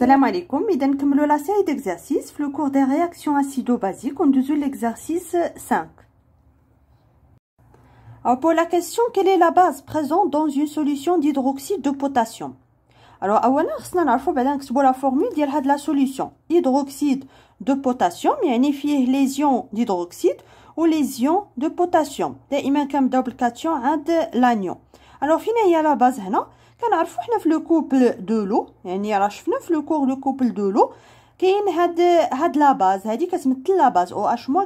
Salam alaikum, bienvenue comme la série d'exercices, le cours des réactions acido-basiques, on dit l'exercice 5. Alors pour la question, quelle est la base présente dans une solution d'hydroxyde de potassium Alors, avant on a que la formule de la solution. Hydroxyde de potassium, il y a une les ions d'hydroxyde ou les ions de potassium. Il y a double cation, l'anion. Alors, il y la base, hein, le couple de l'eau, a couple de l'eau qui a la base, qui a la base, la base, a base,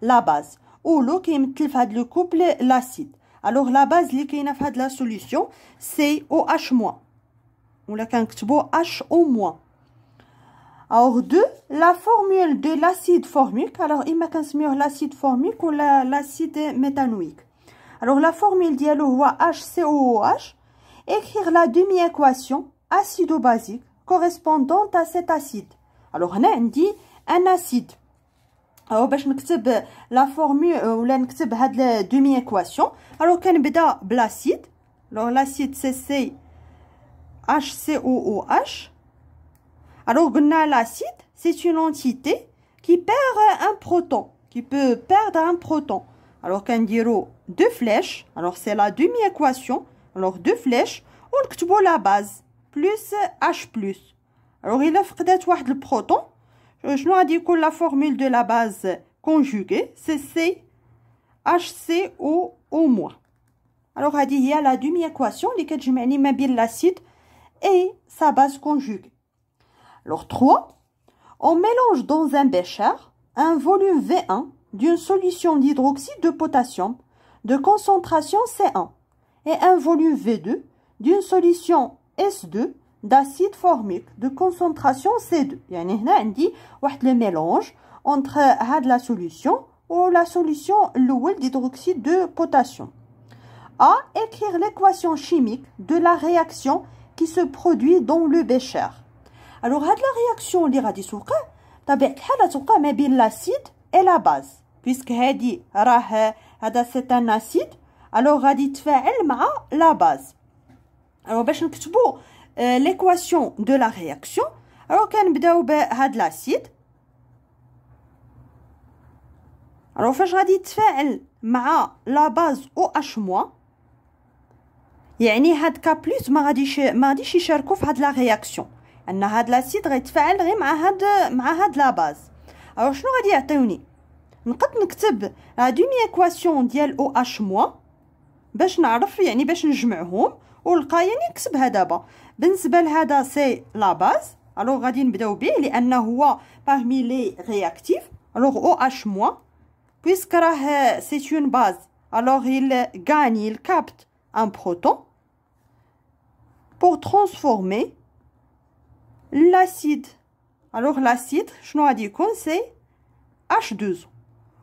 la base, qui a la base, la la solution, c'est OH-, ou l'a H-. Alors, la formule de l'acide formique, alors, il y l'acide formique ou l'acide méthanoïque. Alors, la formule de l'acide HCOOH écrire la demi-équation acido-basique correspondante à cet acide. Alors, on dit un acide. Alors, باش la formule euh, ou la demi-équation. Alors, on par l'acide. Alors, l'acide c'est c HCOOH. Alors, l'acide, c'est une entité qui perd un proton, qui peut perdre un proton. Alors, dit deux flèches, alors c'est la demi-équation alors deux flèches on a la base plus H alors il a proton euh, Je البروتون شنو dit que la formule de la base conjuguée c'est C HCO au moins alors y a la demi équation اللي كتجمعني immobile l'acide et sa base conjuguée alors trois, on mélange dans un bécher un volume V1 d'une solution d'hydroxyde de potassium de concentration C1 et un volume V2 d'une solution S2 d'acide formique de concentration C2. Yani, هنا عندي واحد le mélange entre euh, la solution ou la solution d'hydroxyde de potassium. A. Écrire l'équation chimique de la réaction qui se produit dans le bécher. Alors, à la réaction اللي l'acide et la base. Puisque euh, c'est un acide الو غادي يتفاعل مع لا باز الو باش نكتبو ليكواسيون دو لا رياكسيون الو كنبداو بهاد لاسيد الو فاش غادي يتفاعل مع لا باز او اش موا يعني هاد كا بلوس ما غاديش ما غاديش يشاركوا في هاد لا رياكسيون ان هاد لاسيد غيتفاعل غير مع هاد مع هاد لا باز الو شنو غادي يعطيوني نقد نكتب هاد اون ايكواسيون ديال او اش موا باش نعرف يعني باش نجمعهم ولقى يعني كسبها دابا بالنسبه لهذا سي لا باز الوغ غادي نبداو به لان هو parmi لي رياكتيف الوغ او اش موا بويسك راه سي اون باز الوغ il غاني الكابت ان بروتون بور ترانسفورمي لاسيد l'acide الوغ شنو غادي يكون سي اش 2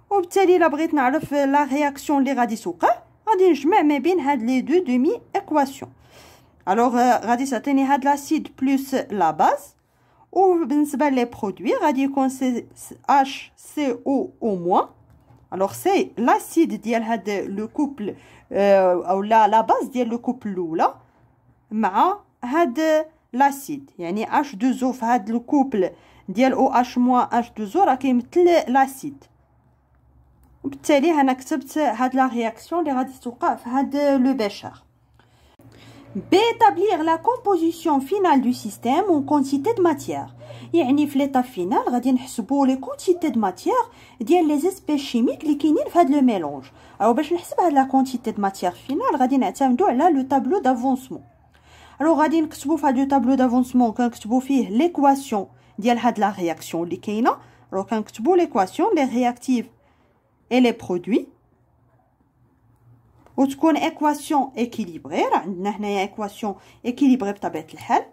وبالتالي الا بغيت نعرف لا رياكسيون لي غادي توقع je mets mes les deux demi équations alors radis euh, atténuèrent l'acide plus la base ou d'un seul les produits radis conseils hc au moins. alors c'est l'acide qui aller le couple euh, ou la base de le couple Mais là ma rade l'acide h2o fad le couple d'y au h h2o racine l'acide telles à had la réaction des radis le had le bêchard établir la composition finale du système en quantité de matière. y'a ni final finale radine les quantités de matière diel les espèces chimiques liquides had le mélange alors je la quantité de matière finale il attendu là le tableau d'avancement alors radine hsubou le tableau d'avancement quand fait l'équation de had la réaction liquide alors quand l'équation les réactifs les produits ou ce qu'une équation équilibrée et l'année à l'équation et qu'il est bref tabac l'échec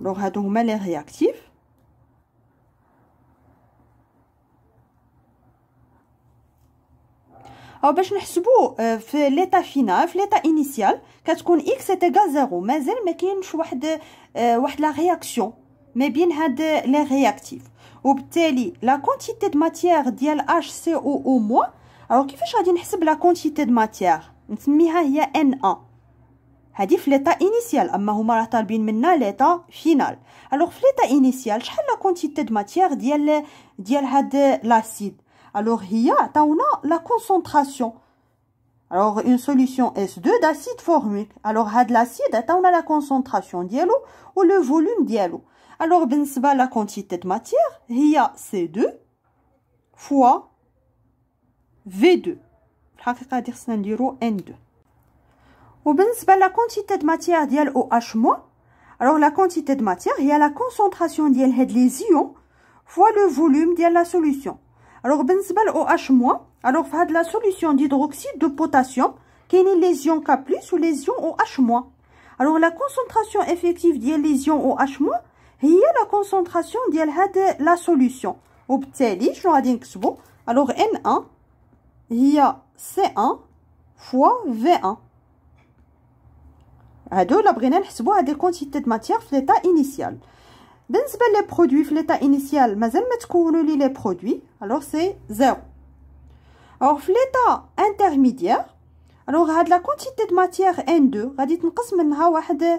lors réactifs au bach mais ce beau euh, fait l'état final l'état initial qu'est-ce qu'on x et de gaz à zéro mais c'est le métier une fois euh, de la réaction mais bien à des réactifs Obtenez la quantité de matière de l'HCOO. Alors, qu'est-ce que je dis la quantité de matière. C'est N1. C'est l'état initial. Je dis l'état final. Alors, l'état initial, je la quantité de matière de l'acide. Alors, il y a la concentration. Alors, une solution S2 d'acide formule. Alors, il y a l'acide, a la concentration de ou le volume de alors, la quantité de matière, a C2 fois V2. في الحقيقة خصنا نديرو N2. la quantité de matière ديال OH-, alors la quantité de matière a la concentration ديال هاد les ions fois le volume ديال la solution. Alors, ben, au H OH-, alors في de la solution d'hydroxyde de potassium, est les ions K+, ou les ions OH-. Alors, la concentration effective ديال les ions OH-, il y a la concentration de la solution. Vous obtenez l'échelle, je vous le dis, Alors, N1, il y a C1 fois V1. La Brenel a des quantités de matière, l'état initial. Si vous avez les produits, l'état initial, mais vous avez les produits, alors c'est 0. L'état intermédiaire, alors il a la quantité de matière N2, il y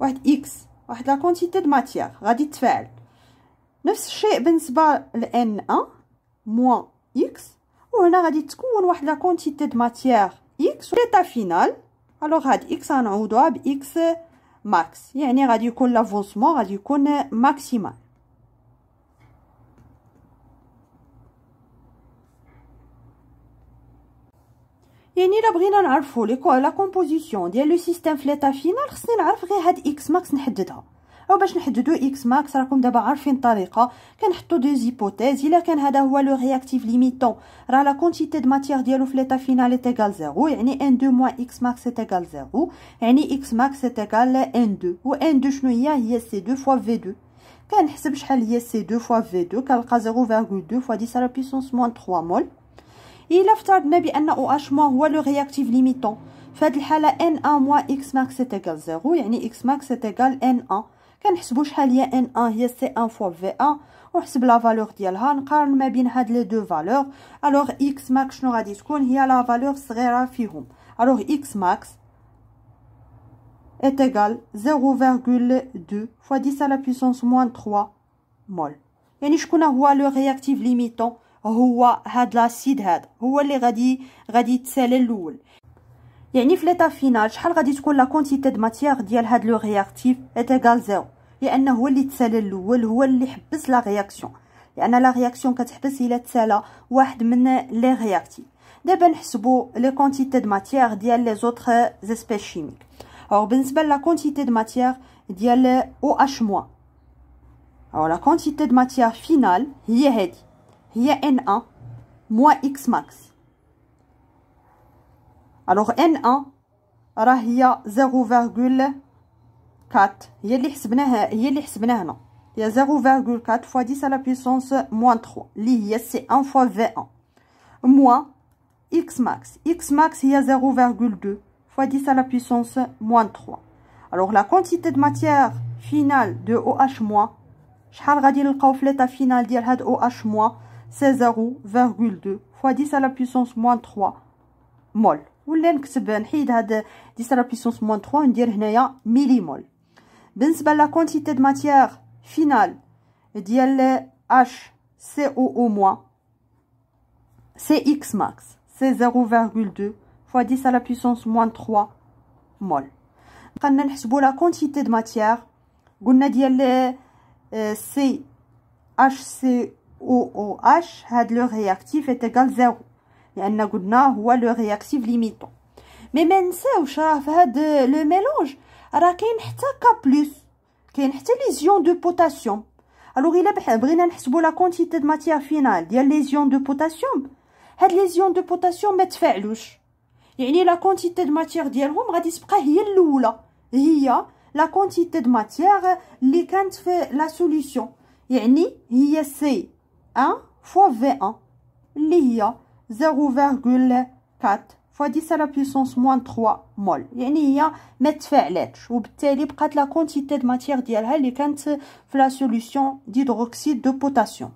a X. واحد لا كونتيتي د ماتيير غادي تفاعل نفس الشيء بالنسبه لان ان موان اكس وهنا غادي تكون واحد لا كونتيتي د ماتيير اكس تا فينال الوغ هاد اكس غنعوضوها باكس ماكس يعني غادي يكون لافونسمون غادي يكون ماكسيمال يعني الا بغينا نعرفوا لي كو لا كومبوزيسيون ديال لو سيستيم فليتا فينال خصني نعرف غير هاد اكس ماكس نحددها او باش نحددو اكس ماكس راكم دابا عارفين الطريقه كنحطو دي زيبوتيز الا كان هذا هو لو رياكتيف ليميتون راه لا كونتيتي دو ماتيير ديالو في ليتا فينال ايتيغال زيرو يعني ان دو موان اكس ماكس ايتيغال زيرو يعني اكس ماكس ايتيغال ان دو و ان دو شنو هي هي سي دو فوا في دو كنحسب شحال هي سي دو فوا في دو كنلقى زيرو فيغول دو فوا ديس بيسونس موان 3 مول إلا افترضنا بأن او اش موان هو لو رياكتيف ليميتون في هذه الحاله ان N1 موا X max تيكال زيرو يعني اكس ماكس تيكال ان ا كنحسبو شحال هي ان ا هي سي ان فوا في 1 ونحسب لا فالور ديالها نقارن ما بين هاد لي دو فالور الوغ اكس ماكس شنو غادي تكون هي لا فالور صغيرة فيهم الوغ اكس ماكس est égal 0,2 fois 10 à la puissance moins 3 mol. يعني شكون هو لو رياكتيف ليميتون هو هاد لاسيد هذا هو اللي غادي غادي يتسالى الاول يعني في ليطا فينال شحال غادي تكون لا كونتيتي د ماتيير ديال هاد لو رياكتيف اتيغال زيرو لانه هو اللي تسالى الاول هو اللي حبس لا رياكسيون لان لا رياكسيون كتحبس الا تسالى واحد من لي رياكتيف دابا نحسبوا لي كونتيتي د ماتيير ديال لي زوتر زيسبيس شيميك او بالنسبه لا كونتيتي د ماتيير ديال او اش موا او لا كونتيتي د ماتيير فينال هي هادي y a N1 moins X max alors N1 راه هي 0.4 هي اللي حسبناها 0.4 fois 10 la puissance moins 3 L'ISC 1 fois V1 Moins X max X max a 0.2 fois 10 à la puissance moins 3 alors la quantité de matière finale de OH- شحال غادي نلقاو le ليطا فينال ديال هاد 0,2 fois 10 à la puissance moins 3 mol. Ou ben 10 à la puissance moins 3, on dirait hnaya millimol. Bensba la quantité de matière finale, est H, au moins, c'est X max, c'est 0,2 x 10 à la puissance moins 3 mol. on la quantité de matière, on a dit OOH, had le réactif est égal zéro et on a le réactif limitant. Mais a le mélange a plus de potassium. Alors il est briné la quantité de matière finale de de potassium. A de ions de potassium mais de faillouche. la quantité de matière diel a il la quantité de matière fait la solution. 1 fois V1, l'IA 0,4 fois 10 à la puissance moins 3 mol. Il y a mettre la quantité de matière qui est la solution d'hydroxyde de potassium.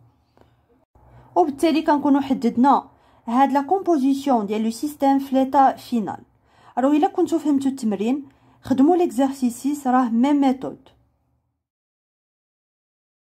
Obtenir quand on a la composition du système fléta final. Alors, il a qu'on a fait un petit l'exercice, sera même méthode.